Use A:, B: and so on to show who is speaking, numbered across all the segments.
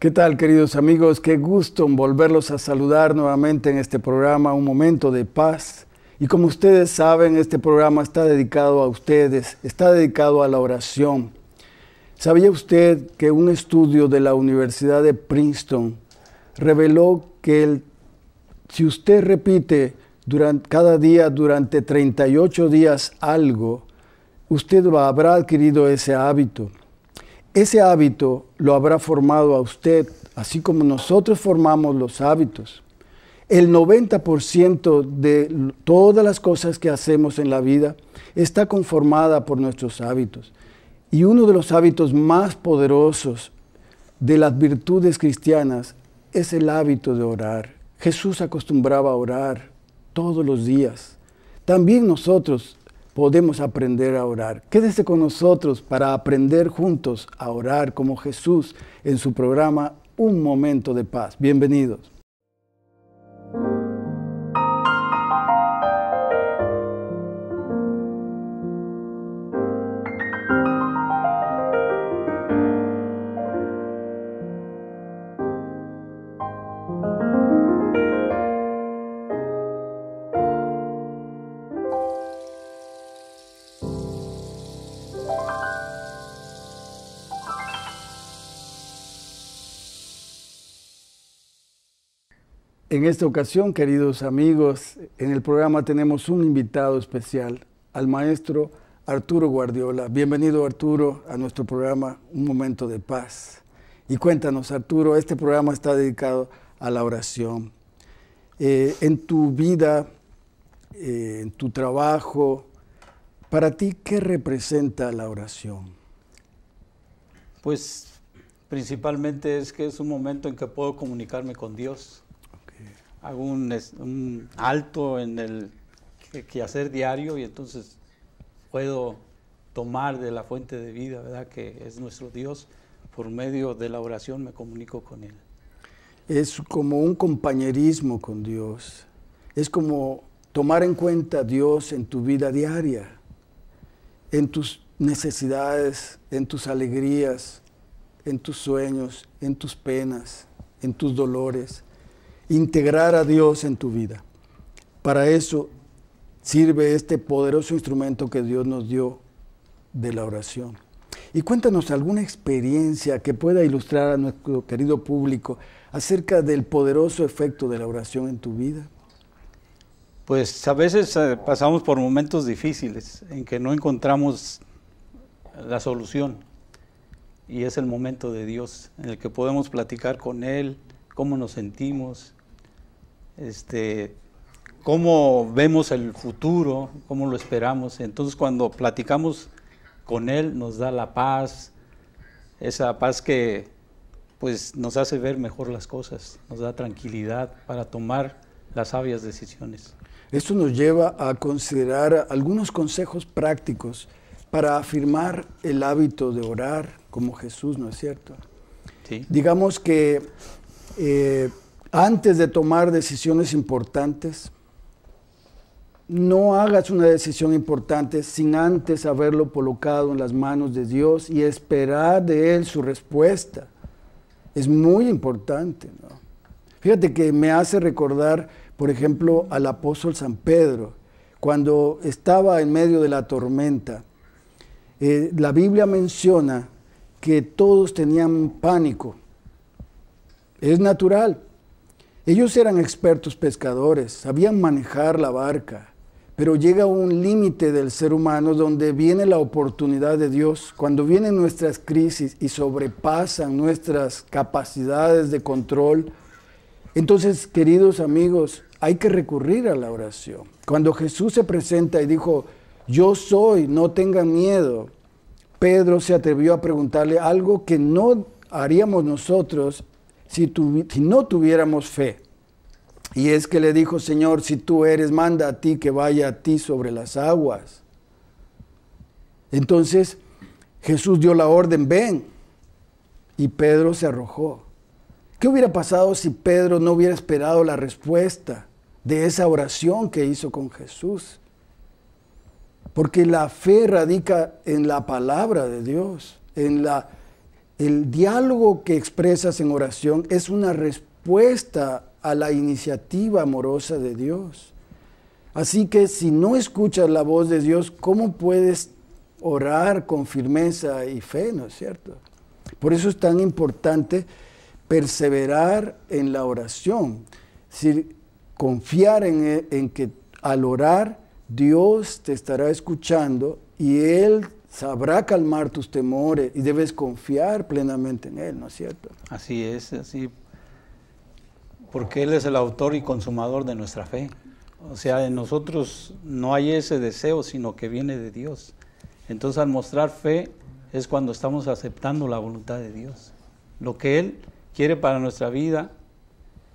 A: ¿Qué tal, queridos amigos? Qué gusto volverlos a saludar nuevamente en este programa, Un Momento de Paz. Y como ustedes saben, este programa está dedicado a ustedes, está dedicado a la oración. ¿Sabía usted que un estudio de la Universidad de Princeton reveló que si usted repite durante, cada día durante 38 días algo, usted va, habrá adquirido ese hábito? ese hábito lo habrá formado a usted, así como nosotros formamos los hábitos. El 90% de todas las cosas que hacemos en la vida está conformada por nuestros hábitos. Y uno de los hábitos más poderosos de las virtudes cristianas es el hábito de orar. Jesús acostumbraba a orar todos los días. También nosotros podemos aprender a orar. Quédese con nosotros para aprender juntos a orar como Jesús en su programa Un Momento de Paz. Bienvenidos. En esta ocasión, queridos amigos, en el programa tenemos un invitado especial, al maestro Arturo Guardiola. Bienvenido Arturo a nuestro programa Un Momento de Paz. Y cuéntanos Arturo, este programa está dedicado a la oración. Eh, en tu vida, eh, en tu trabajo, para ti, ¿qué representa la oración?
B: Pues principalmente es que es un momento en que puedo comunicarme con Dios hago un, alto en el quehacer diario y entonces puedo tomar de la fuente de vida, ¿verdad? Que es nuestro Dios. Por medio de la oración me
A: comunico con Él. Es como un compañerismo con Dios. Es como tomar en cuenta a Dios en tu vida diaria, en tus necesidades, en tus alegrías, en tus sueños, en tus penas, en tus dolores integrar a Dios en tu vida. Para eso sirve este poderoso instrumento que Dios nos dio de la oración. Y cuéntanos alguna experiencia que pueda ilustrar a nuestro querido público acerca del poderoso efecto de la oración en tu vida.
B: Pues a veces eh, pasamos por momentos difíciles en que no encontramos la solución. Y es el momento de Dios en el que podemos platicar con Él, cómo nos sentimos, este, cómo vemos el futuro, cómo lo esperamos. Entonces cuando platicamos con Él nos da la paz, esa paz que pues nos hace ver mejor las cosas, nos da tranquilidad para tomar las sabias decisiones.
A: Esto nos lleva a considerar algunos consejos prácticos para afirmar el hábito de orar como Jesús, ¿no es cierto? Sí. Digamos que eh, antes de tomar decisiones importantes, no hagas una decisión importante sin antes haberlo colocado en las manos de Dios y esperar de Él su respuesta. Es muy importante. Fíjate que me hace recordar, por ejemplo, al apóstol San Pedro, cuando estaba en medio de la tormenta. Eh, la Biblia menciona que todos tenían pánico. Es natural, ellos eran expertos pescadores, sabían manejar la barca, pero llega un límite del ser humano donde viene la oportunidad de Dios, cuando vienen nuestras crisis y sobrepasan nuestras capacidades de control. Entonces, queridos amigos, hay que recurrir a la oración. Cuando Jesús se presenta y dijo, yo soy, no tengan miedo, Pedro se atrevió a preguntarle algo que no haríamos nosotros si, no tuviéramos fe. Y es que le dijo, Señor, si tú eres, manda a ti que vaya a ti sobre las aguas. Entonces Jesús dio la orden, ven. Y Pedro se arrojó. ¿Qué hubiera pasado si Pedro no hubiera esperado la respuesta de esa oración que hizo con Jesús? Porque la fe radica en la palabra de Dios, en la el diálogo que expresas en oración es una respuesta a la iniciativa amorosa de Dios. Así que si no escuchas la voz de Dios, ¿cómo puedes orar con firmeza y fe, no es cierto? Por eso es tan importante perseverar en la oración, confiar en, e, en que al orar Dios te estará escuchando y Él te sabrá calmar tus temores y debes confiar plenamente en Él, ¿no es cierto?
B: Así es, así. Porque Él es el autor y consumador de nuestra fe. O sea, en nosotros no hay ese deseo, sino que viene de Dios. Entonces, al mostrar fe es cuando estamos aceptando la voluntad de Dios. Lo que Él quiere para nuestra vida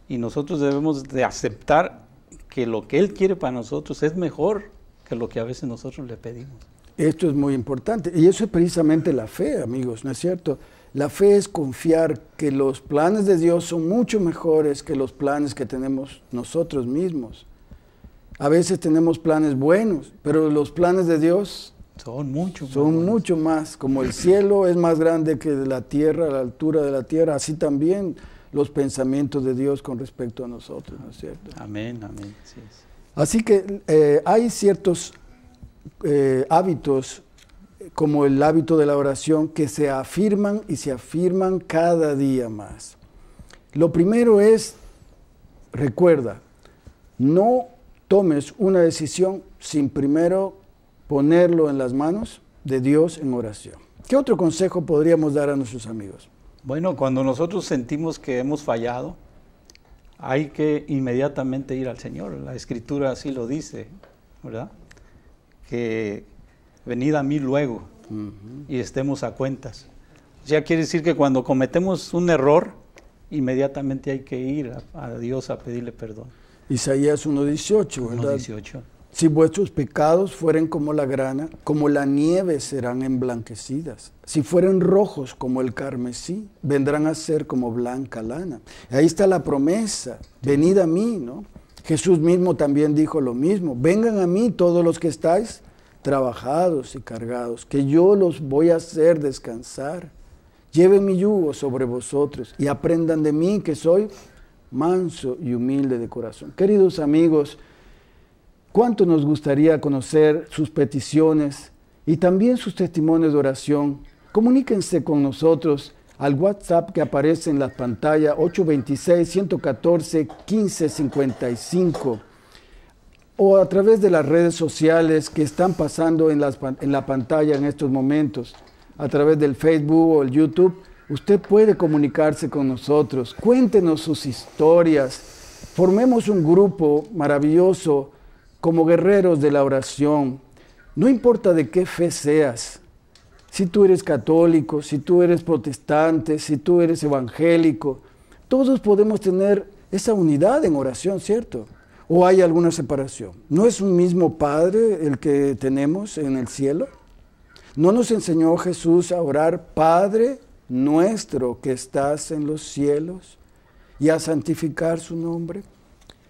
B: y nosotros debemos de aceptar que lo que Él quiere para nosotros es mejor que lo que a veces nosotros le pedimos.
A: Esto es muy importante. Y eso es precisamente la fe, amigos, ¿no es cierto? La fe es confiar que los planes de Dios son mucho mejores que los planes que tenemos nosotros mismos. A veces tenemos planes buenos, pero los planes de Dios son mucho, son mucho más. Como el cielo es más grande que la tierra, la altura de la tierra, así también los pensamientos de Dios con respecto a nosotros, ¿no es cierto?
B: Amén, amén.
A: Así que eh, hay ciertos eh, hábitos eh, como el hábito de la oración que se afirman y se afirman cada día más. Lo primero es, recuerda, no tomes una decisión sin primero ponerlo en las manos de Dios en oración. ¿Qué otro consejo podríamos dar a nuestros amigos?
B: Bueno, cuando nosotros sentimos que hemos fallado, hay que inmediatamente ir al Señor. La escritura así lo dice, ¿verdad? que venid a mí luego y estemos a cuentas. Ya quiere decir que cuando cometemos un error, inmediatamente hay que ir a, Dios a pedirle perdón.
A: Isaías 1.18, ¿verdad? 1.18. Si vuestros pecados fueren como la grana, como la nieve serán emblanquecidas. Si fueren rojos como el carmesí, vendrán a ser como blanca lana. Ahí está la promesa, venid a mí, ¿no? Jesús mismo también dijo lo mismo, vengan a mí todos los que estáis trabajados y cargados, que yo los voy a hacer descansar. Lleven mi yugo sobre vosotros y aprendan de mí que soy manso y humilde de corazón. Queridos amigos, cuánto nos gustaría conocer sus peticiones y también sus testimonios de oración. Comuníquense con nosotros al WhatsApp que aparece en la pantalla 826-114-1555 o a través de las redes sociales que están pasando en, en la pantalla en estos momentos, a través del Facebook o el YouTube, usted puede comunicarse con nosotros, cuéntenos sus historias, formemos un grupo maravilloso como guerreros de la oración. No importa de qué fe seas, si tú eres católico, si tú eres protestante, si tú eres evangélico, todos podemos tener esa unidad en oración, ¿cierto? ¿O hay alguna separación? ¿No es un mismo Padre el que tenemos en el cielo? ¿No nos enseñó Jesús a orar, Padre nuestro que estás en los cielos, y a santificar su nombre?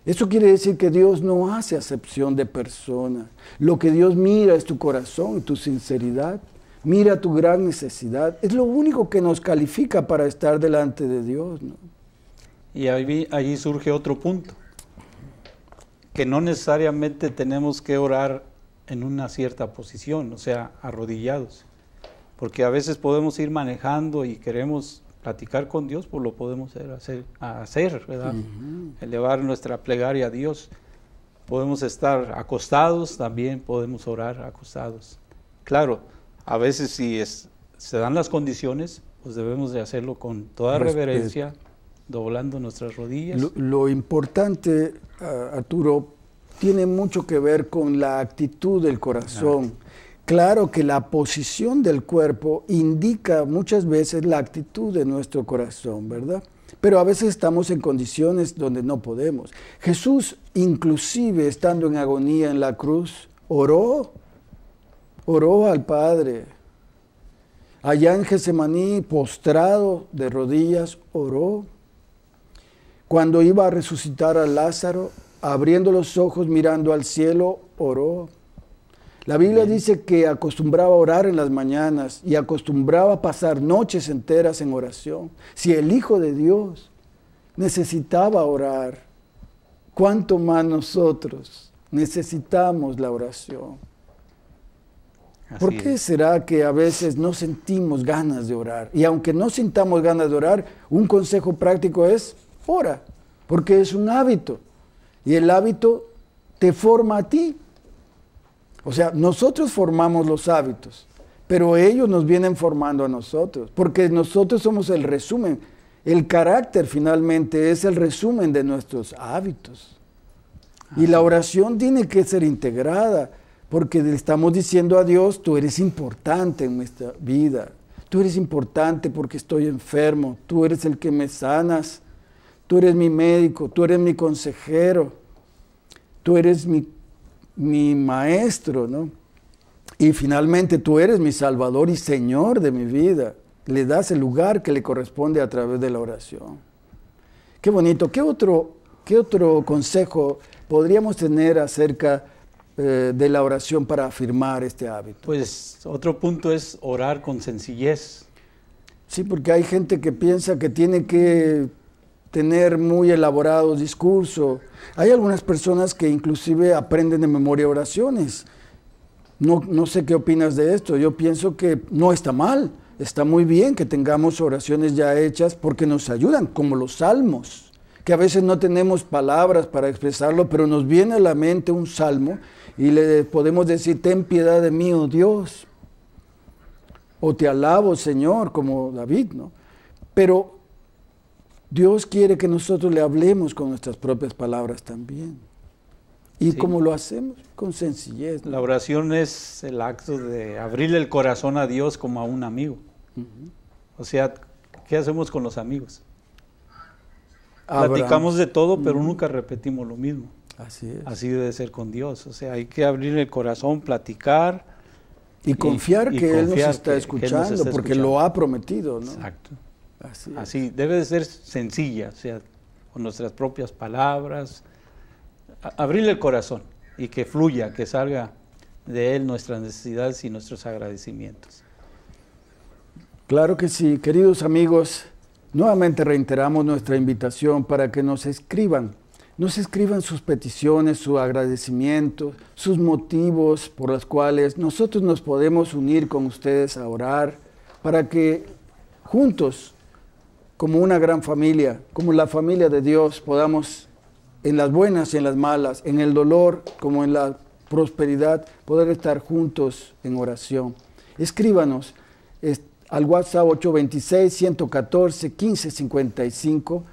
A: Eso quiere decir que Dios no hace acepción de personas. Lo que Dios mira es tu corazón, tu sinceridad. Mira tu gran necesidad. Es lo único que nos califica para estar delante de Dios.
B: Y ahí, allí surge otro punto, que no necesariamente tenemos que orar en una cierta posición, o sea, arrodillados, porque a veces podemos ir manejando y queremos platicar con Dios, pues lo podemos hacer, hacer elevar nuestra plegaria a Dios. Podemos estar acostados, también podemos orar acostados. Claro, a veces si se dan las condiciones, pues debemos de hacerlo con toda reverencia, doblando nuestras rodillas.
A: Lo, importante, Arturo, tiene mucho que ver con la actitud del corazón. Claro que la posición del cuerpo indica muchas veces la actitud de nuestro corazón, ¿verdad? Pero a veces estamos en condiciones donde no podemos. Jesús, inclusive estando en agonía en la cruz, oró oró al Padre. Allá en Getsemaní, postrado de rodillas, oró. Cuando iba a resucitar a Lázaro, abriendo los ojos, mirando al cielo, oró. La Biblia dice que acostumbraba a orar en las mañanas y acostumbraba a pasar noches enteras en oración. Si el Hijo de Dios necesitaba orar, ¿cuánto más nosotros necesitamos la oración? ¿Por qué será que a veces no sentimos ganas de orar? Y aunque no sintamos ganas de orar, un consejo práctico es ora, porque es un hábito. Y el hábito te forma a ti. O sea, nosotros formamos los hábitos, pero ellos nos vienen formando a nosotros, porque nosotros somos el resumen. El carácter finalmente es el resumen de nuestros hábitos. Y la oración tiene que ser integrada porque le estamos diciendo a Dios, tú eres importante en nuestra vida, tú eres importante porque estoy enfermo, tú eres el que me sanas, tú eres mi médico, tú eres mi consejero, tú eres mi, maestro, ¿no? Y finalmente tú eres mi Salvador y Señor de mi vida. Le das el lugar que le corresponde a través de la oración. Qué bonito. ¿Qué otro, qué otro consejo podríamos tener acerca eh, de la oración para afirmar este hábito? Pues otro punto
B: es orar con sencillez.
A: Sí, porque hay gente que piensa que tiene que tener muy elaborado discurso Hay algunas personas que inclusive aprenden de memoria oraciones. No, no, sé qué opinas de esto. Yo pienso que no está mal. Está muy bien que tengamos oraciones ya hechas porque nos ayudan, como los salmos, que a veces no tenemos palabras para expresarlo, pero nos viene a la mente un salmo y le podemos decir, ten piedad de mí, oh Dios, o te alabo, Señor, como David, ¿no? Pero Dios quiere que nosotros le hablemos con nuestras propias palabras también. ¿Y cómo lo hacemos? Con sencillez. La
B: oración es el acto de abrirle el corazón a Dios como a un amigo. O sea, ¿qué hacemos con los amigos? Platicamos de todo, pero nunca repetimos lo mismo. Así, debe ser con Dios. O sea, hay que abrir el corazón, platicar. Y confiar, que, él nos está escuchando, porque lo ha
A: prometido, ¿no? Exacto.
B: Así, debe de ser sencilla, o sea, con nuestras propias palabras, abrirle el corazón y que fluya, que salga de Él nuestras necesidades y nuestros agradecimientos.
A: Claro que sí, queridos amigos, nuevamente reiteramos nuestra invitación para que nos escriban nos escriban sus peticiones, su agradecimiento, sus motivos por los cuales nosotros nos podemos unir con ustedes a orar para que juntos, como una gran familia, como la familia de Dios, podamos en las buenas y en las malas, en el dolor como en la prosperidad, poder estar juntos en oración. Escríbanos al WhatsApp 826 114 1555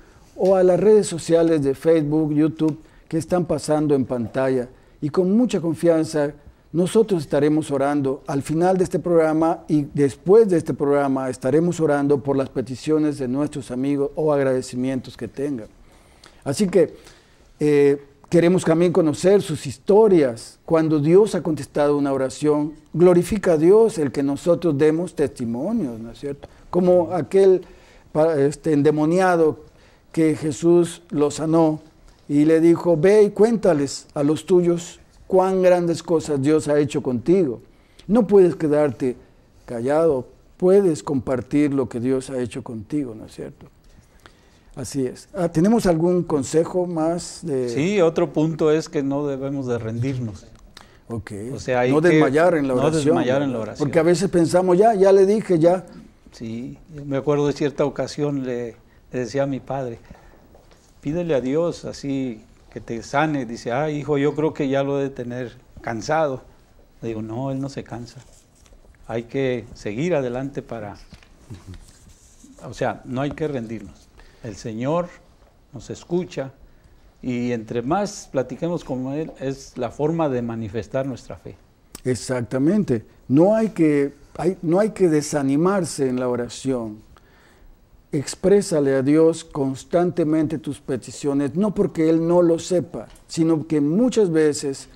A: o a las redes sociales de Facebook, YouTube que están pasando en pantalla. Y con mucha confianza nosotros estaremos orando al final de este programa y después de este programa estaremos orando por las peticiones de nuestros amigos o agradecimientos que tengan. Así que eh, queremos también conocer sus historias. Cuando Dios ha contestado una oración, glorifica a Dios el que nosotros demos testimonios, ¿no es cierto? Como aquel este, endemoniado que Jesús lo sanó y le dijo, ve y cuéntales a los tuyos cuán grandes cosas Dios ha hecho contigo. No puedes quedarte callado, puedes compartir lo que Dios ha hecho contigo, ¿no es cierto? Así es. Ah, ¿Tenemos algún consejo más? De... Sí, otro punto es que no debemos
B: de rendirnos. Ok. O sea, no desmayar en la oración. No desmayar en la oración. Porque a veces
A: pensamos, ya, ya le dije, ya.
B: Sí, me acuerdo de cierta ocasión le le decía mi padre, pídele a Dios así que te sane. Dice, ah, hijo, yo creo que ya lo de tener cansado. Le digo, no, él no se cansa. Hay que seguir adelante para... O sea, no hay que rendirnos. El Señor nos escucha y entre más platiquemos con Él es la forma de manifestar nuestra fe.
A: Exactamente. No hay que, no hay que desanimarse en la oración exprésale a Dios constantemente tus peticiones, no porque Él no lo sepa, sino que muchas veces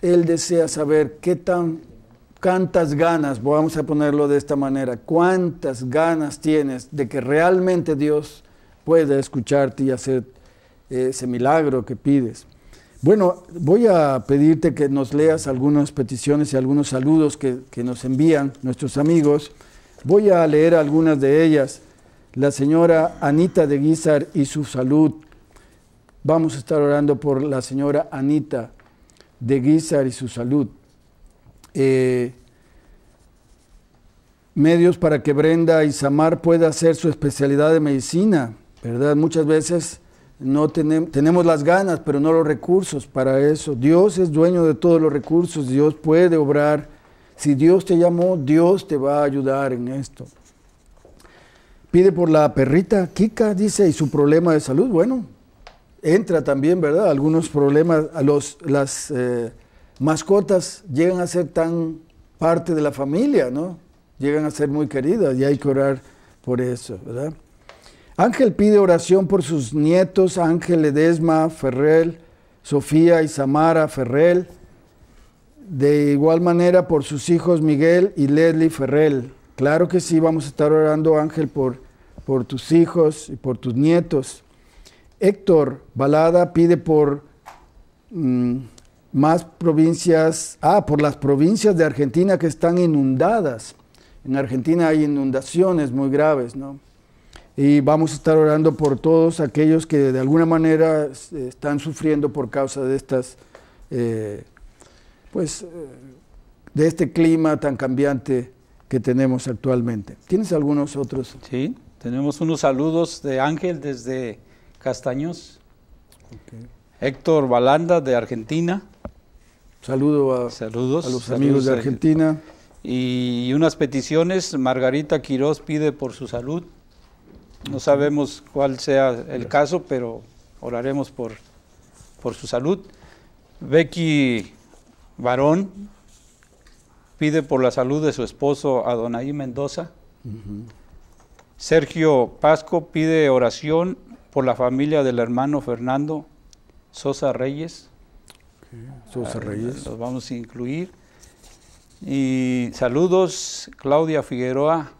A: Él desea saber qué tan, cuántas ganas, vamos a ponerlo de esta manera, cuántas ganas tienes de que realmente Dios pueda escucharte y hacer eh, ese milagro que pides. Bueno, voy a pedirte que nos leas algunas peticiones y algunos saludos que, que nos envían nuestros amigos. Voy a leer algunas de ellas la señora Anita de Guizar y su salud. Vamos a estar orando por la señora Anita de Guizar y su salud. Eh, medios para que Brenda y Samar pueda hacer su especialidad de medicina, ¿verdad? Muchas veces no tenemos, tenemos las ganas, pero no los recursos para eso. Dios es dueño de todos los recursos, Dios puede obrar. Si Dios te llamó, Dios te va a ayudar en esto. Pide por la perrita Kika, dice, y su problema de salud. Bueno, entra también, ¿verdad? Algunos problemas, las eh, mascotas llegan a ser tan parte de la familia, ¿no? Llegan a ser muy queridas y hay que orar por eso, ¿verdad? Ángel pide oración por sus nietos, Ángel Edesma Ferrel, Sofía y Samara Ferrell. de igual manera por sus hijos Miguel y Leslie Ferrel. Claro que sí, vamos a estar orando, Ángel, por, por tus hijos y por tus nietos. Héctor Balada pide por mm, más provincias, ah, por las provincias de Argentina que están inundadas. En Argentina hay inundaciones muy graves, ¿no? Y vamos a estar orando por todos aquellos que de alguna manera eh, están sufriendo por causa de estas, eh, pues, eh, de este clima tan cambiante que tenemos actualmente. ¿Tienes algunos otros?
B: Sí, tenemos unos saludos de Ángel desde Castaños. Héctor Balanda de Argentina. Saludo a, saludos, a los amigos de Argentina. Y unas peticiones, Margarita Quiroz pide por su salud. No sabemos cuál sea el caso, pero oraremos por, por su salud. Becky Barón pide por la salud de su esposo a Mendoza. mendoza Sergio Pasco pide oración por la familia del hermano Fernando Sosa Reyes.
A: Sosa ah, Reyes.
B: Los vamos a incluir. Y saludos Claudia Figueroa,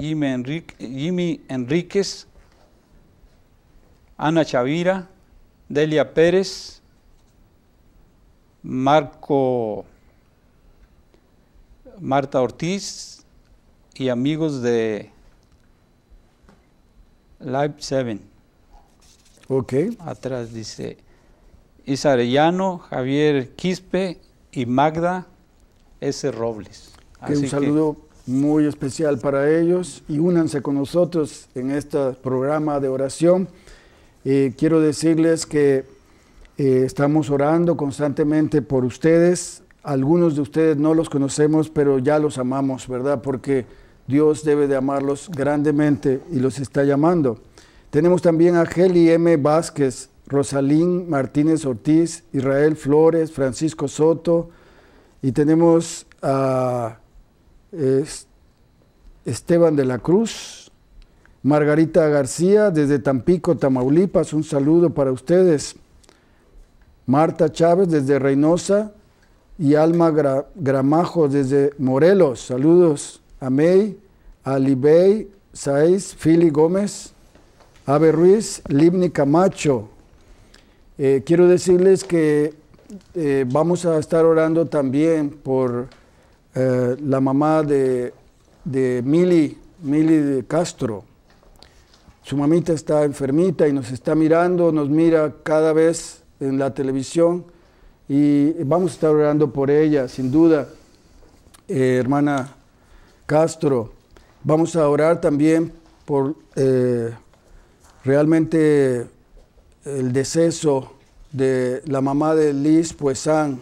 B: Jimmy Enríquez, Ana Chavira, Delia Pérez, Marco Marta Ortiz y amigos de Live 7. Ok. Atrás dice Isarellano, Javier Quispe y Magda S. Robles. un saludo
A: muy especial para ellos y únanse con nosotros en este programa de oración. Eh, quiero decirles que eh, estamos orando constantemente por ustedes, algunos de ustedes no los conocemos, pero ya los amamos, ¿verdad? Porque Dios debe de amarlos grandemente y los está llamando. Tenemos también a Geli M. Vázquez, Rosalín Martínez Ortiz, Israel Flores, Francisco Soto, y tenemos a Esteban de la Cruz, Margarita García desde Tampico, Tamaulipas, un saludo para ustedes. Marta Chávez desde Reynosa, y Alma Gramajo desde Morelos. Saludos a May, a Libey Saiz, Fili Gómez, Abe Ruiz, Libni Camacho. Eh, quiero decirles que eh, vamos a estar orando también por eh, la mamá de, de Mili, Mili de Castro. Su mamita está enfermita y nos está mirando, nos mira cada vez en la televisión y vamos a estar orando por ella, sin duda, eh, hermana Castro. Vamos a orar también por eh, realmente el deceso de la mamá de Liz Puesán.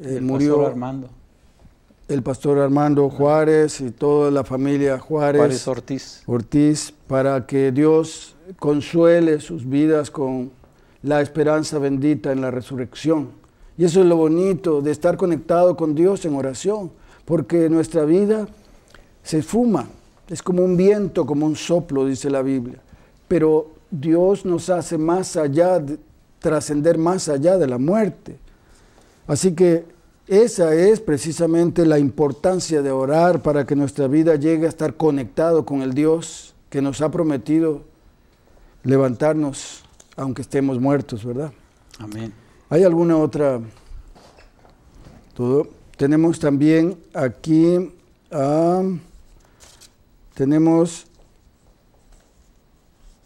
A: Eh, el pastor Armando. El pastor Armando Juárez y toda la familia Juárez, Juárez Ortiz. Ortiz, para que Dios consuele sus vidas con la esperanza bendita en la resurrección. Y eso es lo bonito de estar conectado con Dios en oración, porque nuestra vida se fuma, es como un viento, como un soplo, dice la Biblia. Pero Dios nos hace más allá, trascender más allá de la muerte. Así que esa es precisamente la importancia de orar para que nuestra vida llegue a estar conectado con el Dios que nos ha prometido levantarnos aunque estemos muertos, ¿verdad? Amén. ¿Hay alguna otra? Todo. Tenemos también aquí, tenemos,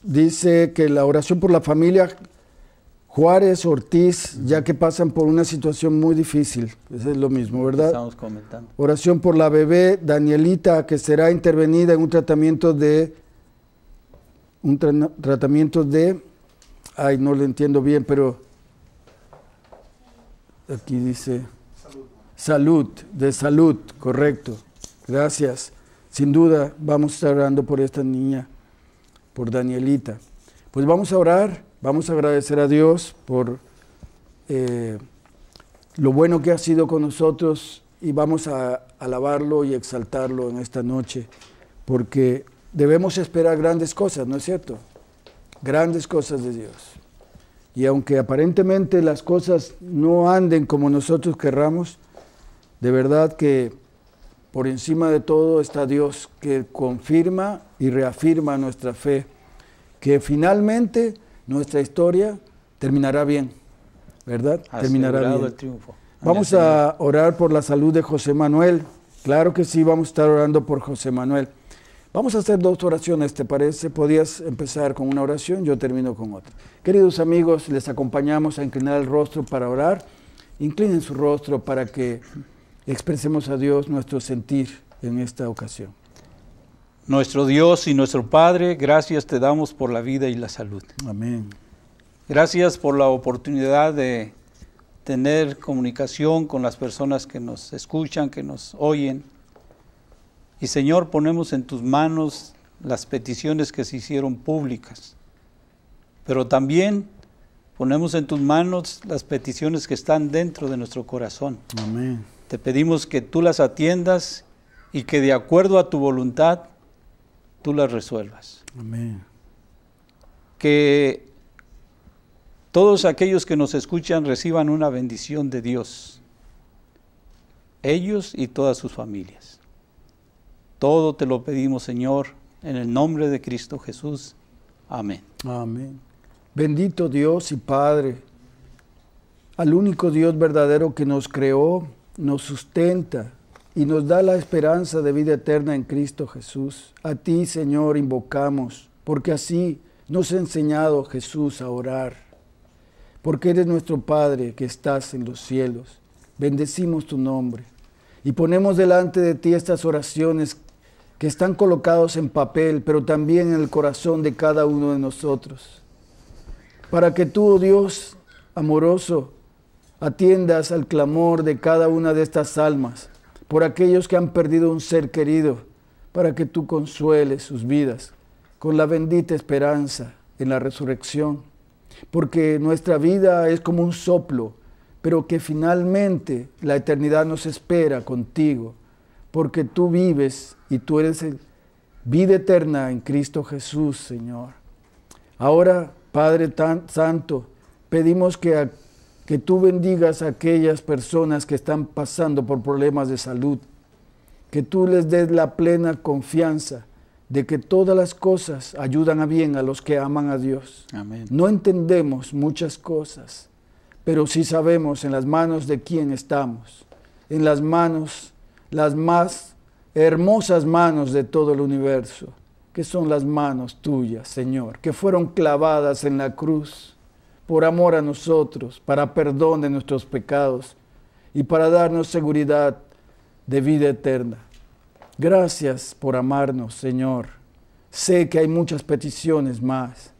A: dice que la oración por la familia Juárez, Ortiz, ya que pasan por una situación muy difícil. Eso es lo mismo, ¿verdad? Estamos comentando. Oración por la bebé Danielita, que será intervenida en un tratamiento de. Un tratamiento de. Ay, no le entiendo bien, pero aquí dice salud. de salud, correcto. Gracias. Sin duda vamos a estar orando por esta niña, por Danielita. Pues vamos a orar, vamos a agradecer a Dios por eh, lo bueno que ha sido con nosotros y vamos a alabarlo y exaltarlo en esta noche, porque debemos esperar grandes cosas, ¿no es cierto? grandes cosas de Dios. Y aunque aparentemente las cosas no anden como nosotros querramos, de verdad que por encima de todo está Dios que confirma y reafirma nuestra fe, que finalmente nuestra historia terminará bien, ¿verdad? terminará bien. triunfo. Vamos a orar por la salud de José Manuel. Claro que sí, vamos a estar orando por José Manuel. Vamos a hacer dos oraciones, ¿te parece? Podías empezar con una oración, yo termino con otra. Queridos amigos, les acompañamos a inclinar el rostro para orar. Inclinen su rostro para que expresemos a Dios nuestro sentir en esta ocasión.
B: Nuestro Dios y nuestro Padre, gracias te damos por la vida y la salud. Amén. Gracias por la oportunidad de tener comunicación con las personas que nos escuchan, que nos oyen y Señor, ponemos en tus manos las peticiones que se hicieron públicas, pero también ponemos en tus manos las peticiones que están dentro de nuestro corazón. Amén. Te pedimos que tú las atiendas y que de acuerdo a tu voluntad tú las resuelvas. Amén. Que todos aquellos que nos escuchan reciban una bendición de Dios, ellos y todas sus familias. Todo te lo pedimos, Señor, en el nombre de Cristo Jesús. Amén.
A: Amén. Bendito Dios y Padre, al único Dios verdadero que nos creó, nos sustenta y nos da la esperanza de vida eterna en Cristo Jesús. A ti, Señor, invocamos, porque así nos ha enseñado Jesús a orar, porque eres nuestro Padre que estás en los cielos. Bendecimos tu nombre y ponemos delante de ti estas oraciones que están colocados en papel, pero también en el corazón de cada uno de nosotros. Para que tú, oh Dios amoroso, atiendas al clamor de cada una de estas almas, por aquellos que han perdido un ser querido, para que tú consueles sus vidas con la bendita esperanza en la resurrección. Porque nuestra vida es como un soplo, pero que finalmente la eternidad nos espera contigo porque tú vives y tú eres vida eterna en Cristo Jesús, Señor. Ahora, Padre Santo, pedimos que, que tú bendigas a aquellas personas que están pasando por problemas de salud, que tú les des la plena confianza de que todas las cosas ayudan a bien a los que aman a Dios. Amén. No entendemos muchas cosas, pero sí sabemos en las manos de quién estamos, en las manos las más hermosas manos de todo el universo, que son las manos tuyas, Señor, que fueron clavadas en la cruz por amor a nosotros, para perdón de nuestros pecados y para darnos seguridad de vida eterna. Gracias por amarnos, Señor. Sé que hay muchas peticiones más,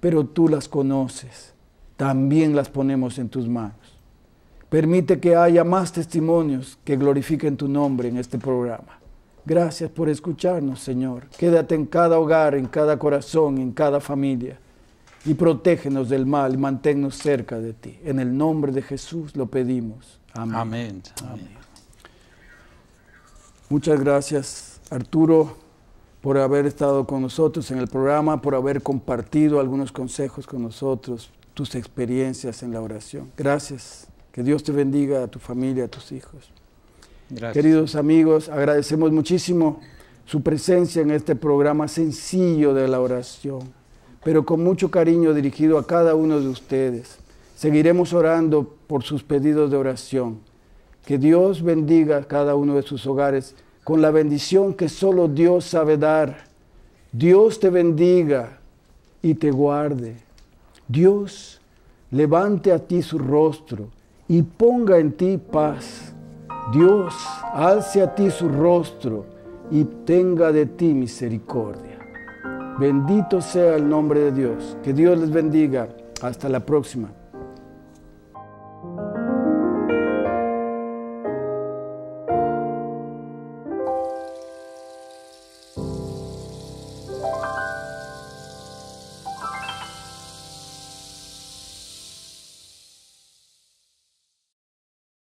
A: pero tú las conoces. También las ponemos en tus manos. Permite que haya más testimonios que glorifiquen tu nombre en este programa. Gracias por escucharnos, Señor. Quédate en cada hogar, en cada corazón, en cada familia. Y protégenos del mal y manténnos cerca de ti. En el nombre de Jesús lo pedimos. Amén. Amén. Muchas gracias, Arturo, por haber estado con nosotros en el programa, por haber compartido algunos consejos con nosotros, tus experiencias en la oración. Gracias. Que Dios te bendiga a tu familia, a tus hijos. Queridos amigos, agradecemos muchísimo su presencia en este programa sencillo de la oración, pero con mucho cariño dirigido a cada uno de ustedes. Seguiremos orando por sus pedidos de oración. Que Dios bendiga a cada uno de sus hogares con la bendición que solo Dios sabe dar. Dios te bendiga y te guarde. Dios levante a ti su rostro y ponga en ti paz. Dios alce a ti su rostro y tenga de ti misericordia. Bendito sea el nombre de Dios. Que Dios les bendiga. Hasta la próxima.